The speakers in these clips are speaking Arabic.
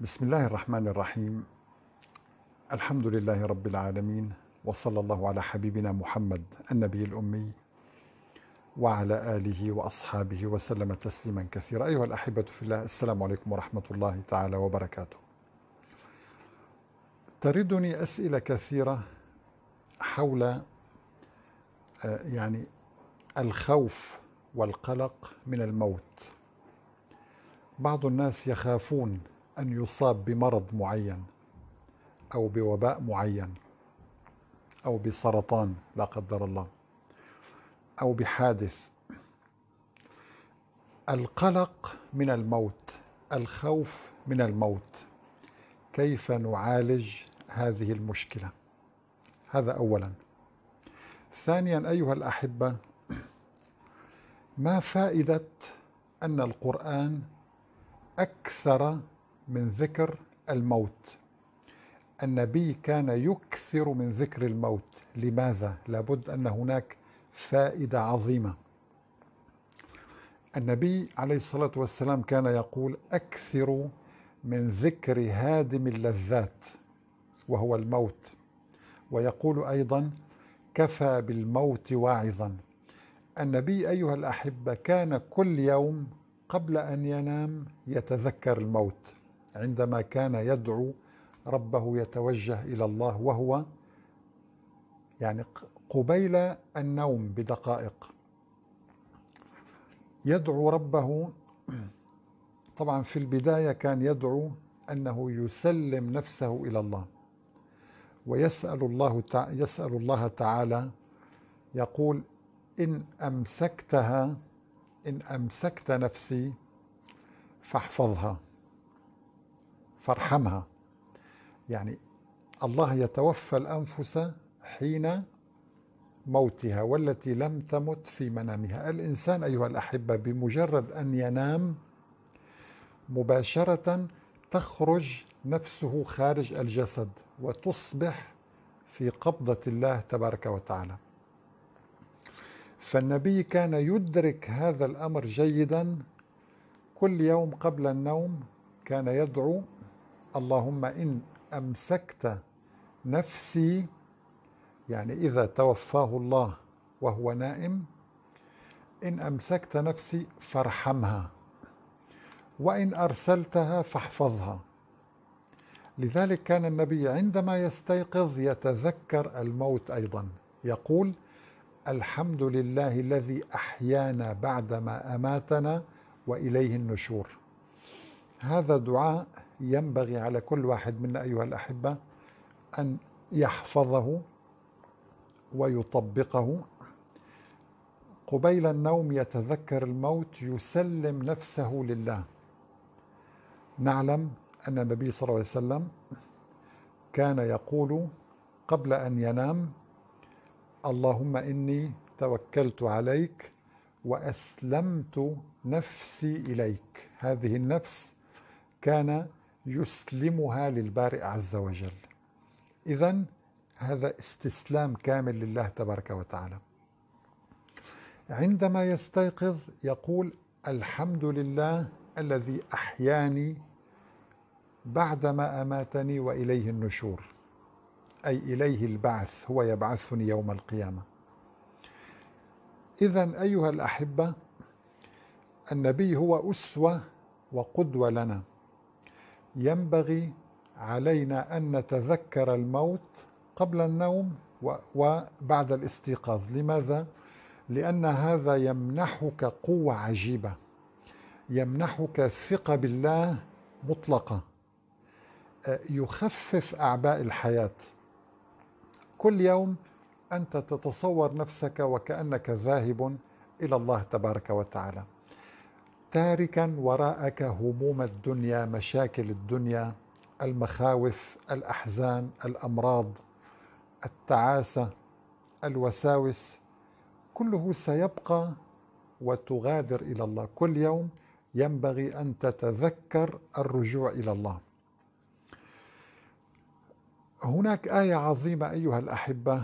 بسم الله الرحمن الرحيم الحمد لله رب العالمين وصلى الله على حبيبنا محمد النبي الأمي وعلى آله وأصحابه وسلم تسليما كثيرا أيها الأحبة في الله السلام عليكم ورحمة الله تعالى وبركاته تردني أسئلة كثيرة حول آه، يعني الخوف والقلق من الموت بعض الناس يخافون أن يصاب بمرض معين أو بوباء معين أو بسرطان لا قدر الله أو بحادث القلق من الموت الخوف من الموت كيف نعالج هذه المشكله هذا اولا ثانيا ايها الاحبه ما فائده ان القران اكثر من ذكر الموت النبي كان يكثر من ذكر الموت لماذا لابد ان هناك فائده عظيمه النبي عليه الصلاه والسلام كان يقول اكثروا من ذكر هادم اللذات وهو الموت ويقول ايضا كفى بالموت واعظا النبي ايها الاحبه كان كل يوم قبل ان ينام يتذكر الموت عندما كان يدعو ربه يتوجه إلى الله وهو يعني قبيل النوم بدقائق يدعو ربه طبعا في البداية كان يدعو أنه يسلم نفسه إلى الله ويسأل الله يسأل الله تعالى يقول إن أمسكتها إن أمسكت نفسي فاحفظها فارحمها يعني الله يتوفى الأنفس حين موتها والتي لم تمت في منامها الإنسان أيها الأحبة بمجرد أن ينام مباشرة تخرج نفسه خارج الجسد وتصبح في قبضة الله تبارك وتعالى فالنبي كان يدرك هذا الأمر جيدا كل يوم قبل النوم كان يدعو اللهم إن أمسكت نفسي يعني إذا توفاه الله وهو نائم إن أمسكت نفسي فارحمها وإن أرسلتها فاحفظها لذلك كان النبي عندما يستيقظ يتذكر الموت أيضا يقول الحمد لله الذي أحيانا بعدما أماتنا وإليه النشور هذا دعاء ينبغي على كل واحد منا أيها الأحبة أن يحفظه ويطبقه قبيل النوم يتذكر الموت يسلم نفسه لله نعلم أن النبي صلى الله عليه وسلم كان يقول قبل أن ينام اللهم إني توكلت عليك وأسلمت نفسي إليك هذه النفس كان يسلمها للبارئ عز وجل إذا هذا استسلام كامل لله تبارك وتعالى عندما يستيقظ يقول الحمد لله الذي أحياني بعدما أماتني وإليه النشور أي إليه البعث هو يبعثني يوم القيامة إذا أيها الأحبة النبي هو أسوة وقدوة لنا ينبغي علينا أن نتذكر الموت قبل النوم وبعد الاستيقاظ لماذا؟ لأن هذا يمنحك قوة عجيبة يمنحك ثقة بالله مطلقة يخفف أعباء الحياة كل يوم أنت تتصور نفسك وكأنك ذاهب إلى الله تبارك وتعالى تاركا وراءك هموم الدنيا مشاكل الدنيا المخاوف الاحزان الامراض التعاسه الوساوس كله سيبقى وتغادر الى الله كل يوم ينبغي ان تتذكر الرجوع الى الله هناك ايه عظيمه ايها الاحبه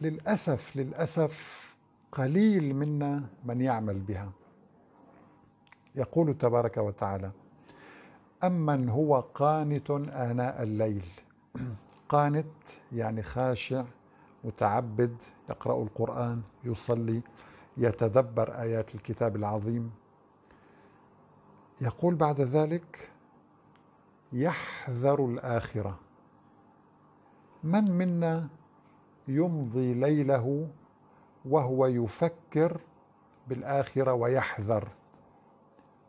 للاسف للاسف قليل منا من يعمل بها يقول تبارك وتعالى أمن هو قانت آناء الليل قانت يعني خاشع متعبد يقرأ القرآن يصلي يتدبر آيات الكتاب العظيم يقول بعد ذلك يحذر الآخرة من منا يمضي ليله وهو يفكر بالآخرة ويحذر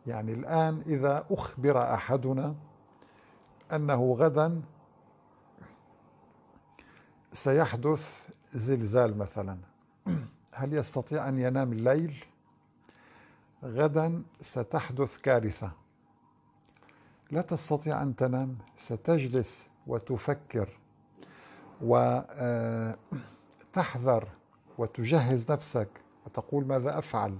يعني الآن إذا أخبر أحدنا أنه غدا سيحدث زلزال مثلا هل يستطيع أن ينام الليل؟ غدا ستحدث كارثة لا تستطيع أن تنام ستجلس وتفكر وتحذر آه، وتجهز نفسك وتقول ماذا أفعل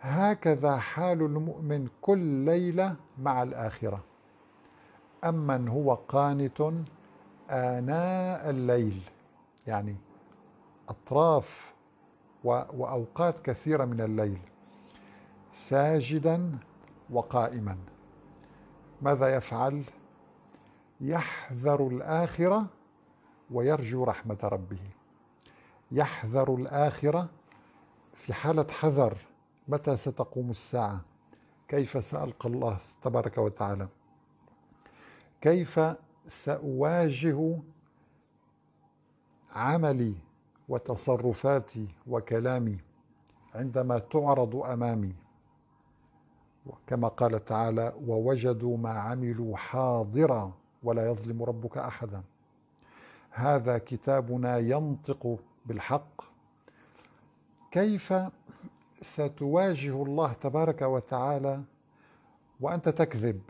هكذا حال المؤمن كل ليلة مع الآخرة أمن هو قانت آناء الليل يعني أطراف وأوقات كثيرة من الليل ساجدا وقائما ماذا يفعل؟ يحذر الآخرة ويرجو رحمة ربه يحذر الآخرة في حالة حذر متى ستقوم الساعة كيف سألقى الله تبارك وتعالى كيف سأواجه عملي وتصرفاتي وكلامي عندما تعرض امامي كما قال تعالى ووجدوا ما عملوا حاضرا ولا يظلم ربك احدا هذا كتابنا ينطق بالحق كيف ستواجه الله تبارك وتعالى وانت تكذب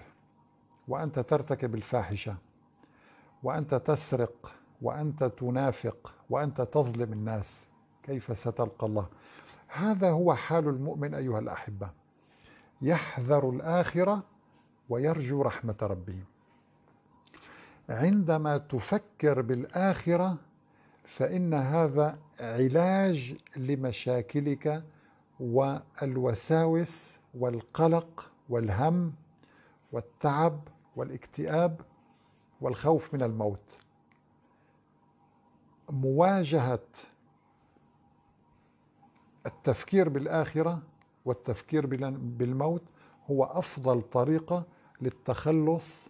وانت ترتكب الفاحشه وانت تسرق وانت تنافق وانت تظلم الناس كيف ستلقى الله هذا هو حال المؤمن ايها الاحبه يحذر الاخره ويرجو رحمه ربه عندما تفكر بالاخره فان هذا علاج لمشاكلك والوساوس والقلق والهم والتعب والاكتئاب والخوف من الموت مواجهه التفكير بالاخره والتفكير بالموت هو افضل طريقه للتخلص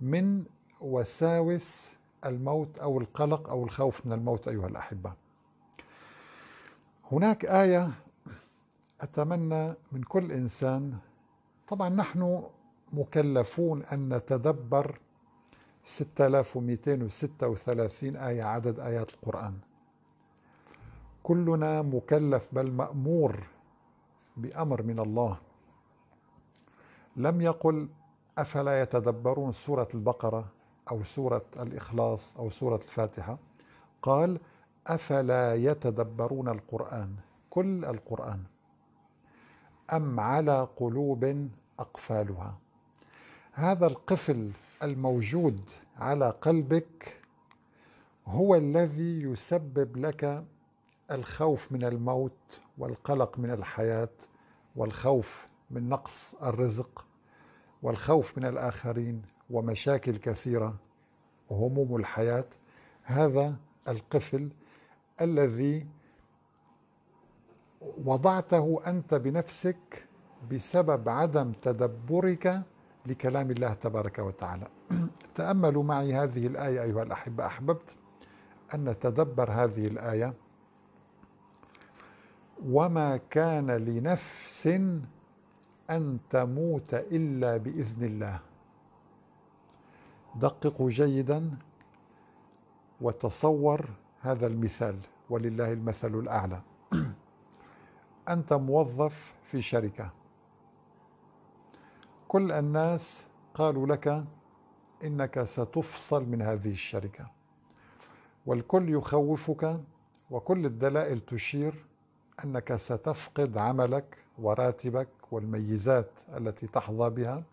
من وساوس الموت او القلق او الخوف من الموت ايها الاحبه هناك ايه أتمنى من كل إنسان طبعا نحن مكلفون أن نتدبر 6236 آية عدد آيات القرآن كلنا مكلف بل مأمور بأمر من الله لم يقل أفلا يتدبرون سورة البقرة أو سورة الإخلاص أو سورة الفاتحة قال أفلا يتدبرون القرآن كل القرآن أم على قلوب أقفالها هذا القفل الموجود على قلبك هو الذي يسبب لك الخوف من الموت والقلق من الحياة والخوف من نقص الرزق والخوف من الآخرين ومشاكل كثيرة وهموم الحياة هذا القفل الذي وضعته انت بنفسك بسبب عدم تدبرك لكلام الله تبارك وتعالى. تاملوا معي هذه الايه ايها الاحبه، احببت ان نتدبر هذه الايه. وما كان لنفس ان تموت الا باذن الله. دققوا جيدا وتصور هذا المثال ولله المثل الاعلى. أنت موظف في شركة كل الناس قالوا لك إنك ستفصل من هذه الشركة والكل يخوفك وكل الدلائل تشير أنك ستفقد عملك وراتبك والميزات التي تحظى بها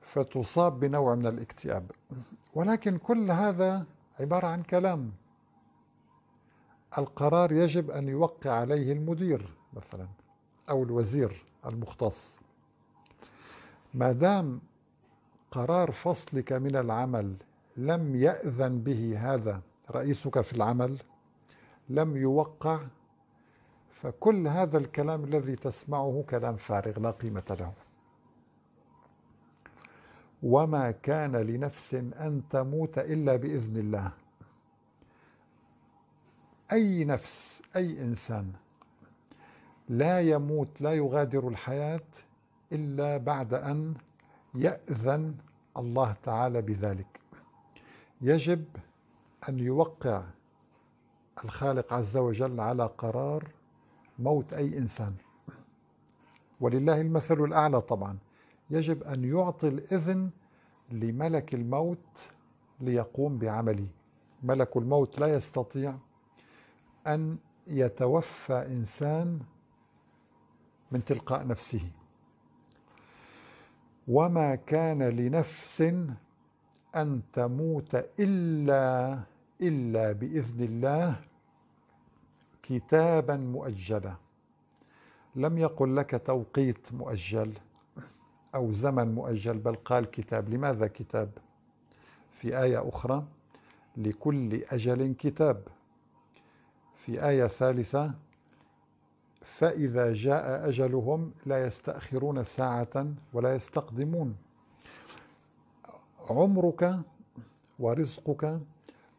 فتصاب بنوع من الاكتئاب ولكن كل هذا عبارة عن كلام القرار يجب أن يوقع عليه المدير مثلا أو الوزير المختص ما دام قرار فصلك من العمل لم يأذن به هذا رئيسك في العمل لم يوقع فكل هذا الكلام الذي تسمعه كلام فارغ لا قيمة له وما كان لنفس أن تموت إلا بإذن الله أي نفس أي إنسان لا يموت لا يغادر الحياة إلا بعد أن يأذن الله تعالى بذلك يجب أن يوقع الخالق عز وجل على قرار موت أي إنسان ولله المثل الأعلى طبعا يجب أن يعطي الإذن لملك الموت ليقوم بعمله ملك الموت لا يستطيع أن يتوفى إنسان من تلقاء نفسه وما كان لنفس أن تموت إلا إلا بإذن الله كتابا مؤجلا لم يقل لك توقيت مؤجل أو زمن مؤجل بل قال كتاب لماذا كتاب في آية أخرى لكل أجل كتاب في آية ثالثة فإذا جاء أجلهم لا يستأخرون ساعة ولا يستقدمون عمرك ورزقك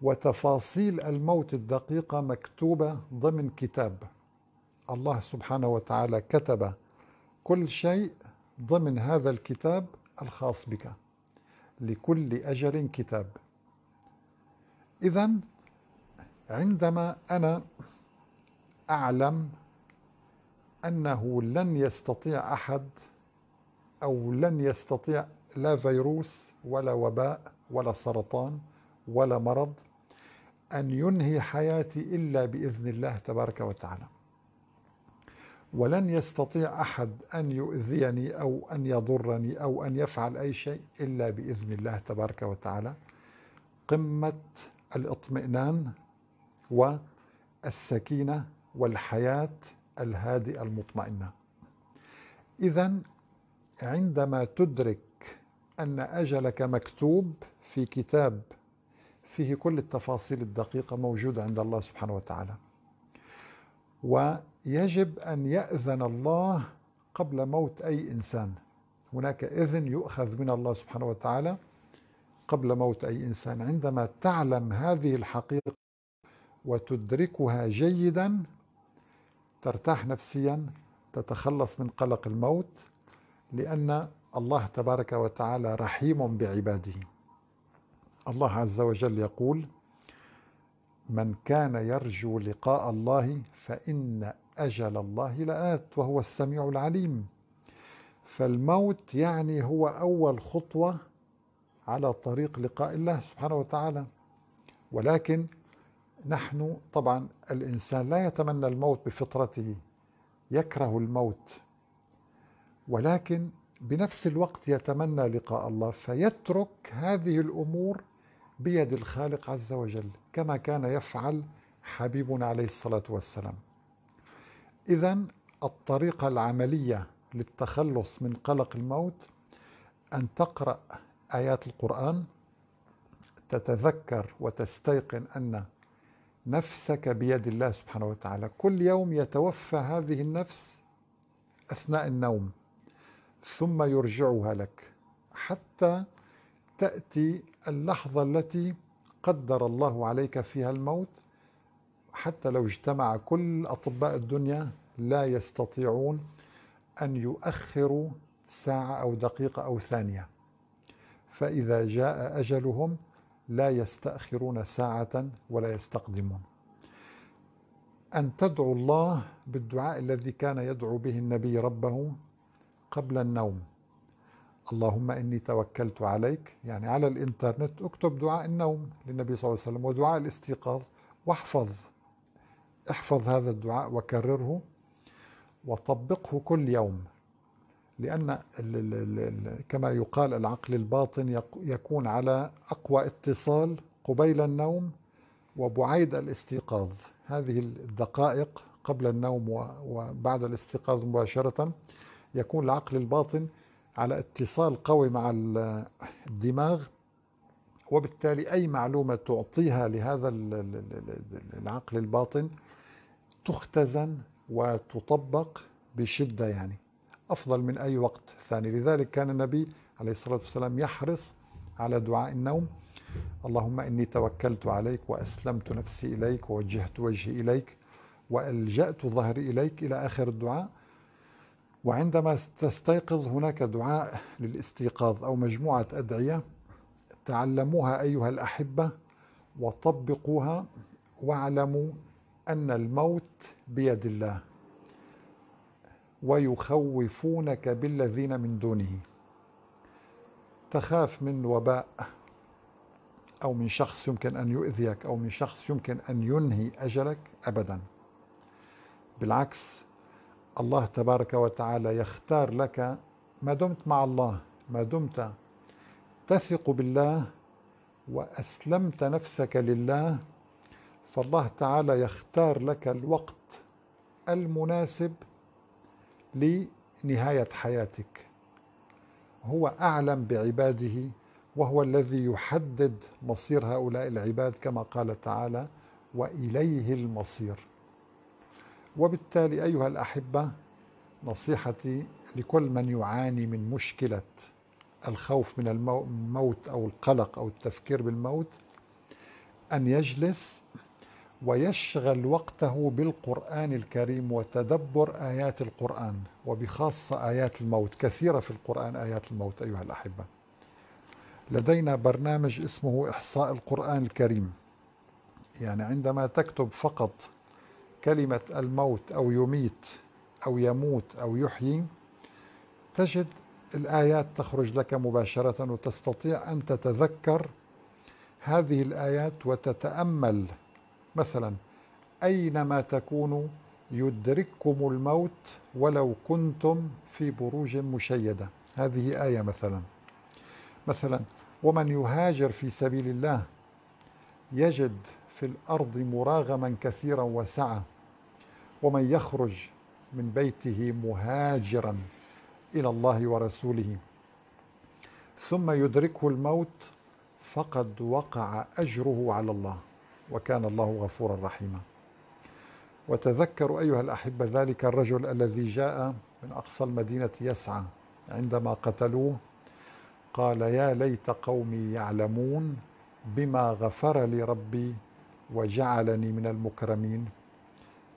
وتفاصيل الموت الدقيقة مكتوبة ضمن كتاب الله سبحانه وتعالى كتب كل شيء ضمن هذا الكتاب الخاص بك لكل أجل كتاب إذا عندما أنا أعلم أنه لن يستطيع أحد أو لن يستطيع لا فيروس ولا وباء ولا سرطان ولا مرض أن ينهي حياتي إلا بإذن الله تبارك وتعالى ولن يستطيع أحد أن يؤذيني أو أن يضرني أو أن يفعل أي شيء إلا بإذن الله تبارك وتعالى قمة الاطمئنان والسكينة والحياة الهادئة المطمئنة إذا عندما تدرك أن أجلك مكتوب في كتاب فيه كل التفاصيل الدقيقة موجودة عند الله سبحانه وتعالى ويجب أن يأذن الله قبل موت أي إنسان هناك إذن يؤخذ من الله سبحانه وتعالى قبل موت أي إنسان عندما تعلم هذه الحقيقة وتدركها جيدا ترتاح نفسيا تتخلص من قلق الموت لأن الله تبارك وتعالى رحيم بعباده الله عز وجل يقول من كان يرجو لقاء الله فإن أجل الله لآت وهو السميع العليم فالموت يعني هو أول خطوة على طريق لقاء الله سبحانه وتعالى ولكن نحن طبعا الانسان لا يتمنى الموت بفطرته يكره الموت ولكن بنفس الوقت يتمنى لقاء الله فيترك هذه الامور بيد الخالق عز وجل كما كان يفعل حبيبنا عليه الصلاه والسلام. اذا الطريقه العمليه للتخلص من قلق الموت ان تقرا ايات القران تتذكر وتستيقن ان نفسك بيد الله سبحانه وتعالى كل يوم يتوفى هذه النفس أثناء النوم ثم يرجعها لك حتى تأتي اللحظة التي قدر الله عليك فيها الموت حتى لو اجتمع كل أطباء الدنيا لا يستطيعون أن يؤخروا ساعة أو دقيقة أو ثانية فإذا جاء أجلهم لا يستأخرون ساعة ولا يستقدمون أن تدعو الله بالدعاء الذي كان يدعو به النبي ربه قبل النوم اللهم إني توكلت عليك يعني على الإنترنت اكتب دعاء النوم للنبي صلى الله عليه وسلم ودعاء الاستيقاظ واحفظ احفظ هذا الدعاء وكرره وطبقه كل يوم لأن كما يقال العقل الباطن يكون على أقوى اتصال قبيل النوم وبعيد الاستيقاظ هذه الدقائق قبل النوم وبعد الاستيقاظ مباشرة يكون العقل الباطن على اتصال قوي مع الدماغ وبالتالي أي معلومة تعطيها لهذا العقل الباطن تختزن وتطبق بشدة يعني أفضل من أي وقت ثاني لذلك كان النبي عليه الصلاة والسلام يحرص على دعاء النوم اللهم إني توكلت عليك وأسلمت نفسي إليك ووجهت وجهي إليك وألجأت ظهري إليك إلى آخر الدعاء وعندما تستيقظ هناك دعاء للاستيقاظ أو مجموعة أدعية تعلموها أيها الأحبة وطبقوها واعلموا أن الموت بيد الله ويخوفونك بالذين من دونه تخاف من وباء أو من شخص يمكن أن يؤذيك أو من شخص يمكن أن ينهي أجلك أبدا بالعكس الله تبارك وتعالى يختار لك ما دمت مع الله ما دمت تثق بالله وأسلمت نفسك لله فالله تعالى يختار لك الوقت المناسب لنهاية حياتك هو أعلم بعباده وهو الذي يحدد مصير هؤلاء العباد كما قال تعالى وإليه المصير وبالتالي أيها الأحبة نصيحتي لكل من يعاني من مشكلة الخوف من الموت أو القلق أو التفكير بالموت أن يجلس ويشغل وقته بالقرآن الكريم وتدبر آيات القرآن وبخاصة آيات الموت كثيرة في القرآن آيات الموت أيها الأحبة لدينا برنامج اسمه إحصاء القرآن الكريم يعني عندما تكتب فقط كلمة الموت أو يميت أو يموت أو يحيي تجد الآيات تخرج لك مباشرة وتستطيع أن تتذكر هذه الآيات وتتأمل مثلا أينما تكونوا يدرككم الموت ولو كنتم في بروج مشيدة هذه آية مثلا مثلا ومن يهاجر في سبيل الله يجد في الأرض مراغما كثيرا وسعة ومن يخرج من بيته مهاجرا إلى الله ورسوله ثم يدركه الموت فقد وقع أجره على الله وكان الله غفورا رحيما وتذكروا أيها الأحبة ذلك الرجل الذي جاء من أقصى المدينة يسعى عندما قتلوه قال يا ليت قومي يعلمون بما غفر لي ربي وجعلني من المكرمين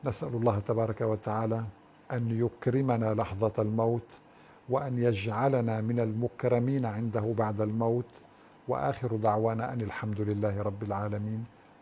نسأل الله تبارك وتعالى أن يكرمنا لحظة الموت وأن يجعلنا من المكرمين عنده بعد الموت وآخر دعوانا أن الحمد لله رب العالمين